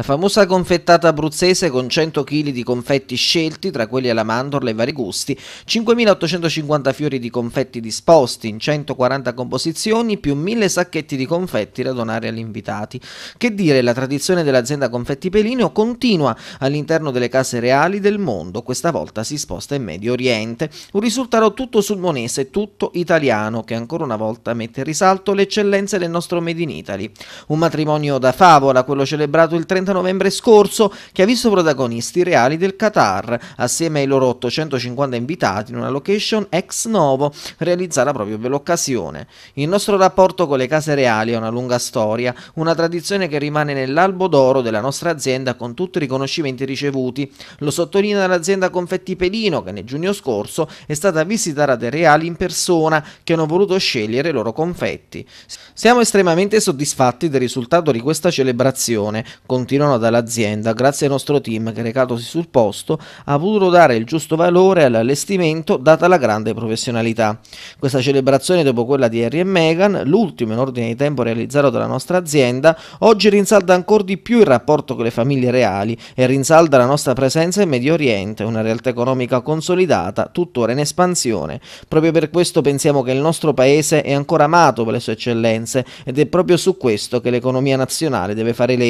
La famosa confettata abruzzese con 100 kg di confetti scelti, tra quelli alla mandorla e vari gusti, 5.850 fiori di confetti disposti in 140 composizioni, più 1.000 sacchetti di confetti da donare agli invitati. Che dire, la tradizione dell'azienda Confetti Pelino continua all'interno delle case reali del mondo, questa volta si sposta in Medio Oriente. Un risultato tutto sulmonese, tutto italiano, che ancora una volta mette in risalto le eccellenze del nostro Made in Italy. Un matrimonio da favola, quello celebrato il 30 30 novembre scorso che ha visto protagonisti reali del Qatar, assieme ai loro 850 invitati in una location ex novo realizzata proprio per l'occasione. Il nostro rapporto con le case reali è una lunga storia, una tradizione che rimane nell'albo d'oro della nostra azienda con tutti i riconoscimenti ricevuti. Lo sottolinea l'azienda Confetti Pelino che nel giugno scorso è stata visitata dai reali in persona che hanno voluto scegliere i loro confetti. Siamo estremamente soddisfatti del risultato di questa celebrazione, continua continuano dall'azienda, grazie al nostro team che recatosi sul posto ha potuto dare il giusto valore all'allestimento data la grande professionalità. Questa celebrazione dopo quella di Harry e Meghan, l'ultimo in ordine di tempo realizzato dalla nostra azienda, oggi rinsalda ancora di più il rapporto con le famiglie reali e rinsalda la nostra presenza in Medio Oriente, una realtà economica consolidata, tuttora in espansione. Proprio per questo pensiamo che il nostro paese è ancora amato per le sue eccellenze ed è proprio su questo che l'economia nazionale deve fare leva.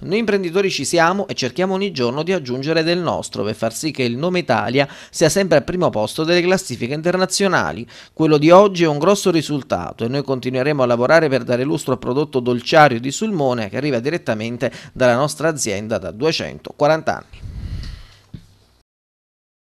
Noi in imprenditori ci siamo e cerchiamo ogni giorno di aggiungere del nostro per far sì che il nome Italia sia sempre al primo posto delle classifiche internazionali. Quello di oggi è un grosso risultato e noi continueremo a lavorare per dare lustro al prodotto dolciario di Sulmone che arriva direttamente dalla nostra azienda da 240 anni.